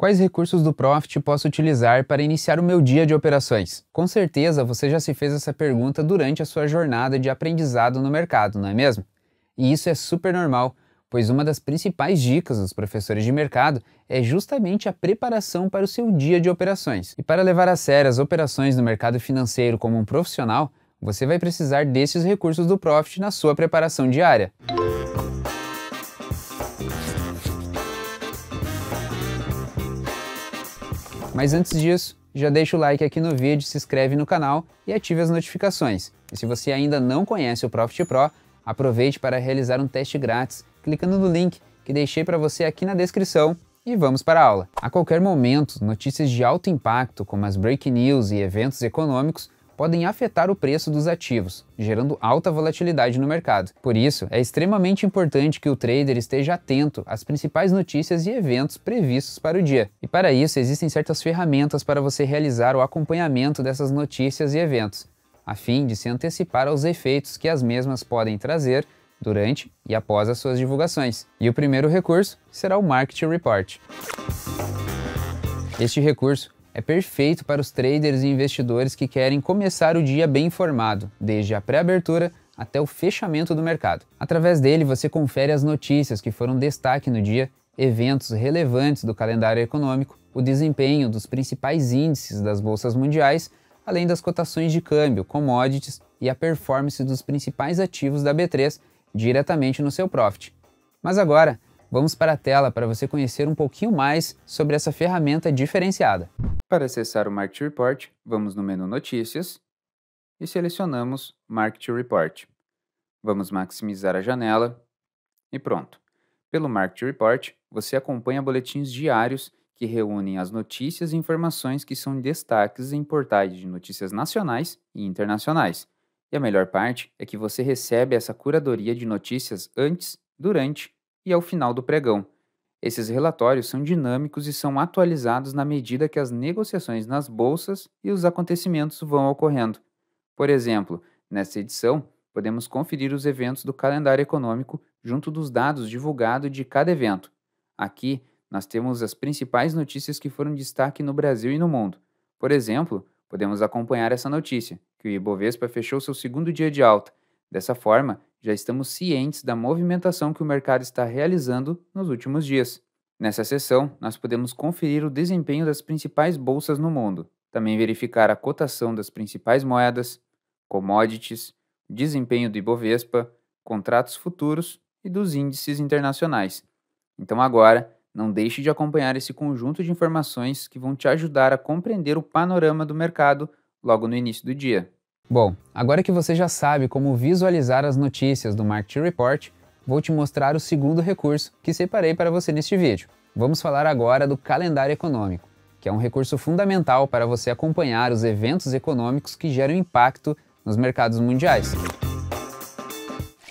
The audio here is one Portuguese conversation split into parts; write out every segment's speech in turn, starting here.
Quais recursos do Profit posso utilizar para iniciar o meu dia de operações? Com certeza você já se fez essa pergunta durante a sua jornada de aprendizado no mercado, não é mesmo? E isso é super normal, pois uma das principais dicas dos professores de mercado é justamente a preparação para o seu dia de operações. E para levar a sério as operações no mercado financeiro como um profissional, você vai precisar desses recursos do Profit na sua preparação diária. Mas antes disso, já deixa o like aqui no vídeo, se inscreve no canal e ative as notificações. E se você ainda não conhece o Profit Pro, aproveite para realizar um teste grátis clicando no link que deixei para você aqui na descrição e vamos para a aula. A qualquer momento, notícias de alto impacto, como as break news e eventos econômicos, podem afetar o preço dos ativos, gerando alta volatilidade no mercado. Por isso, é extremamente importante que o trader esteja atento às principais notícias e eventos previstos para o dia. E para isso, existem certas ferramentas para você realizar o acompanhamento dessas notícias e eventos, a fim de se antecipar aos efeitos que as mesmas podem trazer durante e após as suas divulgações. E o primeiro recurso será o Market Report. Este recurso é perfeito para os traders e investidores que querem começar o dia bem informado, desde a pré-abertura até o fechamento do mercado. Através dele, você confere as notícias que foram destaque no dia, eventos relevantes do calendário econômico, o desempenho dos principais índices das bolsas mundiais, além das cotações de câmbio, commodities e a performance dos principais ativos da B3 diretamente no seu profit. Mas agora, Vamos para a tela para você conhecer um pouquinho mais sobre essa ferramenta diferenciada. Para acessar o Market Report, vamos no menu Notícias e selecionamos Market Report. Vamos maximizar a janela e pronto. Pelo Market Report, você acompanha boletins diários que reúnem as notícias e informações que são destaques em portais de notícias nacionais e internacionais. E a melhor parte é que você recebe essa curadoria de notícias antes, durante e ao final do pregão. Esses relatórios são dinâmicos e são atualizados na medida que as negociações nas bolsas e os acontecimentos vão ocorrendo. Por exemplo, nesta edição, podemos conferir os eventos do calendário econômico junto dos dados divulgados de cada evento. Aqui, nós temos as principais notícias que foram destaque no Brasil e no mundo. Por exemplo, podemos acompanhar essa notícia, que o Ibovespa fechou seu segundo dia de alta. Dessa forma, já estamos cientes da movimentação que o mercado está realizando nos últimos dias. Nessa sessão, nós podemos conferir o desempenho das principais bolsas no mundo, também verificar a cotação das principais moedas, commodities, desempenho do Ibovespa, contratos futuros e dos índices internacionais. Então agora, não deixe de acompanhar esse conjunto de informações que vão te ajudar a compreender o panorama do mercado logo no início do dia. Bom, agora que você já sabe como visualizar as notícias do Market Report, vou te mostrar o segundo recurso que separei para você neste vídeo. Vamos falar agora do calendário econômico, que é um recurso fundamental para você acompanhar os eventos econômicos que geram impacto nos mercados mundiais.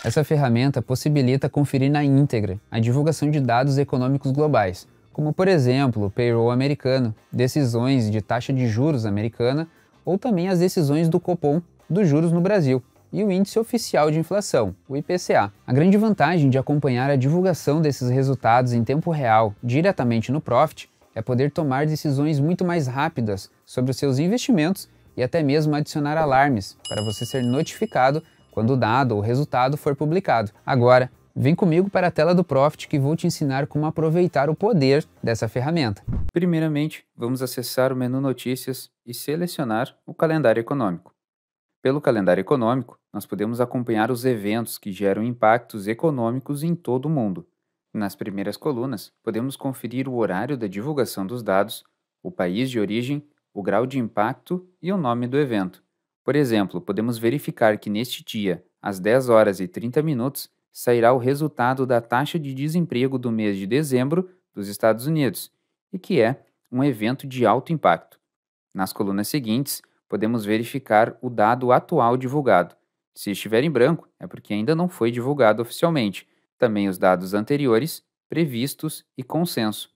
Essa ferramenta possibilita conferir na íntegra a divulgação de dados econômicos globais, como por exemplo o payroll americano, decisões de taxa de juros americana ou também as decisões do Copom dos juros no Brasil e o Índice Oficial de Inflação, o IPCA. A grande vantagem de acompanhar a divulgação desses resultados em tempo real diretamente no Profit é poder tomar decisões muito mais rápidas sobre os seus investimentos e até mesmo adicionar alarmes para você ser notificado quando o dado ou resultado for publicado. Agora, Vem comigo para a tela do Profit que vou te ensinar como aproveitar o poder dessa ferramenta. Primeiramente, vamos acessar o menu Notícias e selecionar o calendário econômico. Pelo calendário econômico, nós podemos acompanhar os eventos que geram impactos econômicos em todo o mundo. Nas primeiras colunas, podemos conferir o horário da divulgação dos dados, o país de origem, o grau de impacto e o nome do evento. Por exemplo, podemos verificar que neste dia, às 10 horas e 30 minutos, sairá o resultado da taxa de desemprego do mês de dezembro dos Estados Unidos, e que é um evento de alto impacto. Nas colunas seguintes, podemos verificar o dado atual divulgado. Se estiver em branco, é porque ainda não foi divulgado oficialmente. Também os dados anteriores, previstos e consenso.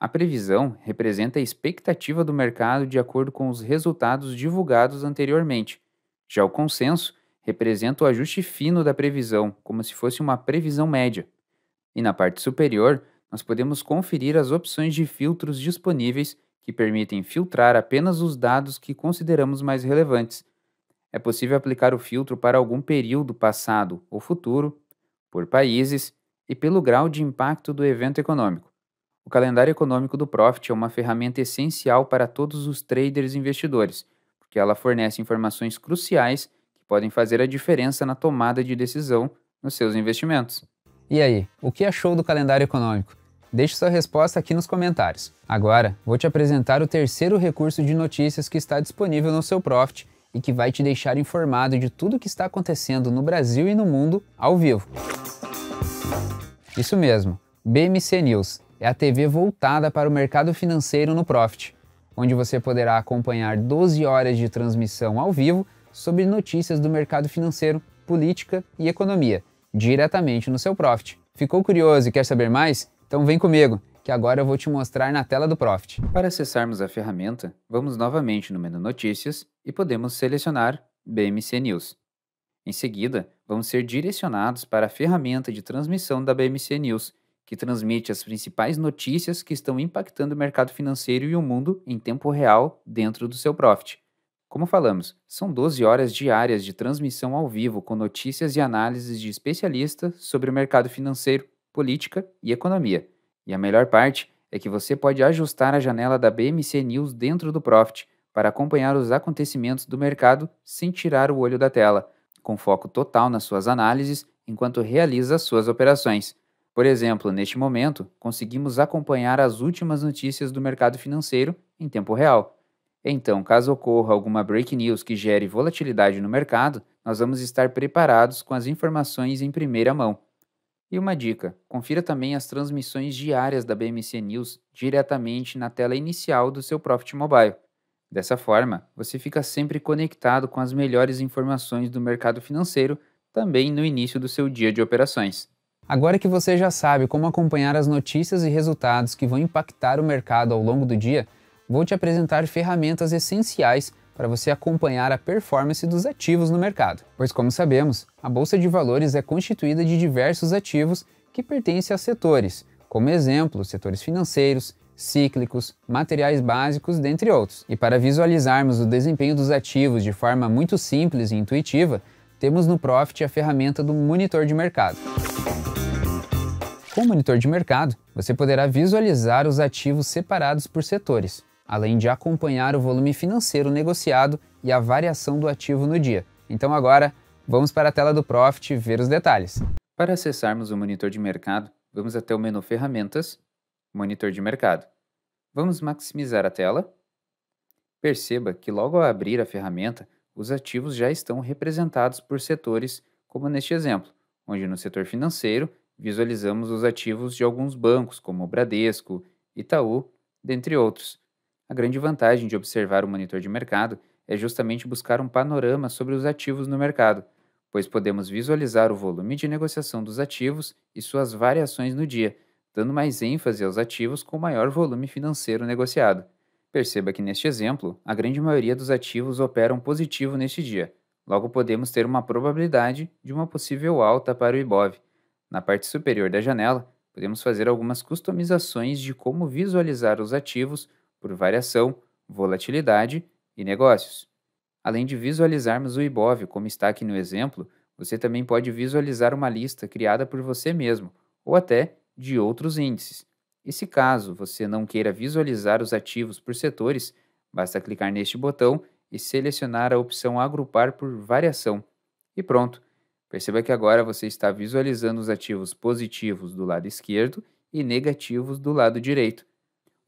A previsão representa a expectativa do mercado de acordo com os resultados divulgados anteriormente. Já o consenso representa o ajuste fino da previsão, como se fosse uma previsão média. E na parte superior, nós podemos conferir as opções de filtros disponíveis que permitem filtrar apenas os dados que consideramos mais relevantes. É possível aplicar o filtro para algum período passado ou futuro, por países e pelo grau de impacto do evento econômico. O calendário econômico do Profit é uma ferramenta essencial para todos os traders e investidores, porque ela fornece informações cruciais podem fazer a diferença na tomada de decisão nos seus investimentos. E aí, o que achou do calendário econômico? Deixe sua resposta aqui nos comentários. Agora, vou te apresentar o terceiro recurso de notícias que está disponível no seu Profit e que vai te deixar informado de tudo o que está acontecendo no Brasil e no mundo ao vivo. Isso mesmo, BMC News é a TV voltada para o mercado financeiro no Profit, onde você poderá acompanhar 12 horas de transmissão ao vivo sobre notícias do mercado financeiro, política e economia, diretamente no seu Profit. Ficou curioso e quer saber mais? Então vem comigo, que agora eu vou te mostrar na tela do Profit. Para acessarmos a ferramenta, vamos novamente no menu Notícias e podemos selecionar BMC News. Em seguida, vamos ser direcionados para a ferramenta de transmissão da BMC News, que transmite as principais notícias que estão impactando o mercado financeiro e o mundo em tempo real dentro do seu Profit. Como falamos, são 12 horas diárias de transmissão ao vivo com notícias e análises de especialistas sobre o mercado financeiro, política e economia. E a melhor parte é que você pode ajustar a janela da BMC News dentro do Profit para acompanhar os acontecimentos do mercado sem tirar o olho da tela, com foco total nas suas análises enquanto realiza suas operações. Por exemplo, neste momento, conseguimos acompanhar as últimas notícias do mercado financeiro em tempo real. Então, caso ocorra alguma break news que gere volatilidade no mercado, nós vamos estar preparados com as informações em primeira mão. E uma dica: confira também as transmissões diárias da BMC News diretamente na tela inicial do seu Profit Mobile. Dessa forma, você fica sempre conectado com as melhores informações do mercado financeiro também no início do seu dia de operações. Agora que você já sabe como acompanhar as notícias e resultados que vão impactar o mercado ao longo do dia, vou te apresentar ferramentas essenciais para você acompanhar a performance dos ativos no mercado. Pois, como sabemos, a bolsa de valores é constituída de diversos ativos que pertencem a setores, como exemplo, setores financeiros, cíclicos, materiais básicos, dentre outros. E para visualizarmos o desempenho dos ativos de forma muito simples e intuitiva, temos no Profit a ferramenta do monitor de mercado. Com o monitor de mercado, você poderá visualizar os ativos separados por setores, além de acompanhar o volume financeiro negociado e a variação do ativo no dia. Então agora, vamos para a tela do Profit ver os detalhes. Para acessarmos o monitor de mercado, vamos até o menu Ferramentas, Monitor de mercado. Vamos maximizar a tela. Perceba que logo ao abrir a ferramenta, os ativos já estão representados por setores, como neste exemplo, onde no setor financeiro visualizamos os ativos de alguns bancos, como Bradesco, Itaú, dentre outros. A grande vantagem de observar o monitor de mercado é justamente buscar um panorama sobre os ativos no mercado, pois podemos visualizar o volume de negociação dos ativos e suas variações no dia, dando mais ênfase aos ativos com maior volume financeiro negociado. Perceba que neste exemplo, a grande maioria dos ativos operam positivo neste dia, logo podemos ter uma probabilidade de uma possível alta para o IBOV. Na parte superior da janela, podemos fazer algumas customizações de como visualizar os ativos por variação, volatilidade e negócios. Além de visualizarmos o IBOV, como está aqui no exemplo, você também pode visualizar uma lista criada por você mesmo ou até de outros índices. E se caso você não queira visualizar os ativos por setores, basta clicar neste botão e selecionar a opção Agrupar por Variação. E pronto! Perceba que agora você está visualizando os ativos positivos do lado esquerdo e negativos do lado direito.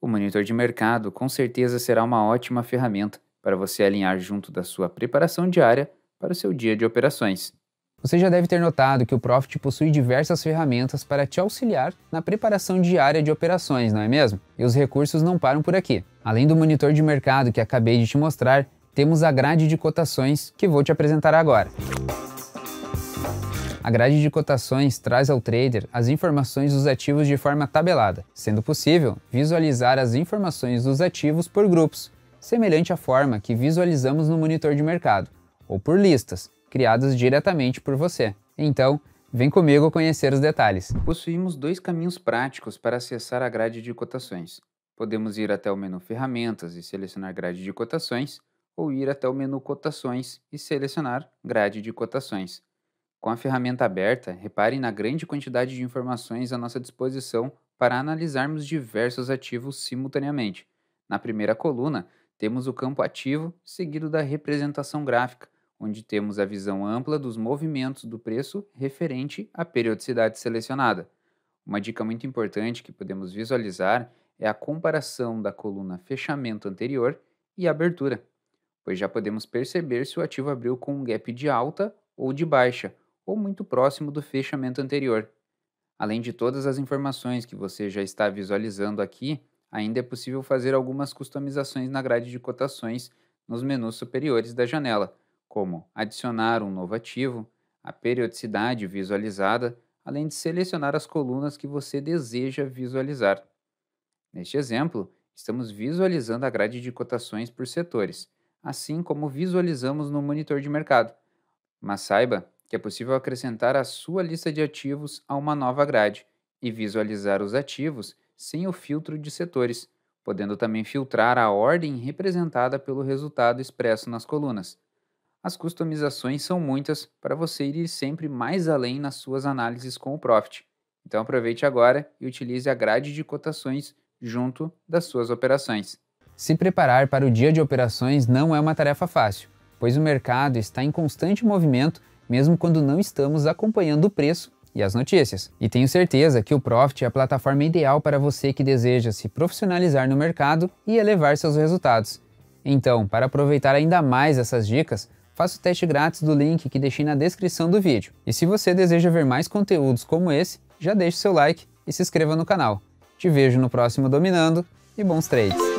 O monitor de mercado com certeza será uma ótima ferramenta para você alinhar junto da sua preparação diária para o seu dia de operações. Você já deve ter notado que o Profit possui diversas ferramentas para te auxiliar na preparação diária de operações, não é mesmo? E os recursos não param por aqui. Além do monitor de mercado que acabei de te mostrar, temos a grade de cotações que vou te apresentar agora. A grade de cotações traz ao trader as informações dos ativos de forma tabelada, sendo possível visualizar as informações dos ativos por grupos, semelhante à forma que visualizamos no monitor de mercado, ou por listas, criadas diretamente por você. Então, vem comigo conhecer os detalhes. Possuímos dois caminhos práticos para acessar a grade de cotações. Podemos ir até o menu Ferramentas e selecionar Grade de Cotações, ou ir até o menu Cotações e selecionar Grade de Cotações. Com a ferramenta aberta, reparem na grande quantidade de informações à nossa disposição para analisarmos diversos ativos simultaneamente. Na primeira coluna, temos o campo ativo, seguido da representação gráfica, onde temos a visão ampla dos movimentos do preço referente à periodicidade selecionada. Uma dica muito importante que podemos visualizar é a comparação da coluna fechamento anterior e abertura, pois já podemos perceber se o ativo abriu com um gap de alta ou de baixa, ou muito próximo do fechamento anterior. Além de todas as informações que você já está visualizando aqui, ainda é possível fazer algumas customizações na grade de cotações nos menus superiores da janela, como adicionar um novo ativo, a periodicidade visualizada, além de selecionar as colunas que você deseja visualizar. Neste exemplo, estamos visualizando a grade de cotações por setores, assim como visualizamos no monitor de mercado. Mas saiba é possível acrescentar à sua lista de ativos a uma nova grade e visualizar os ativos sem o filtro de setores, podendo também filtrar a ordem representada pelo resultado expresso nas colunas. As customizações são muitas para você ir sempre mais além nas suas análises com o Profit. Então aproveite agora e utilize a grade de cotações junto das suas operações. Se preparar para o dia de operações não é uma tarefa fácil, pois o mercado está em constante movimento mesmo quando não estamos acompanhando o preço e as notícias. E tenho certeza que o Profit é a plataforma ideal para você que deseja se profissionalizar no mercado e elevar seus resultados. Então, para aproveitar ainda mais essas dicas, faça o teste grátis do link que deixei na descrição do vídeo. E se você deseja ver mais conteúdos como esse, já deixe seu like e se inscreva no canal. Te vejo no próximo Dominando e bons trades!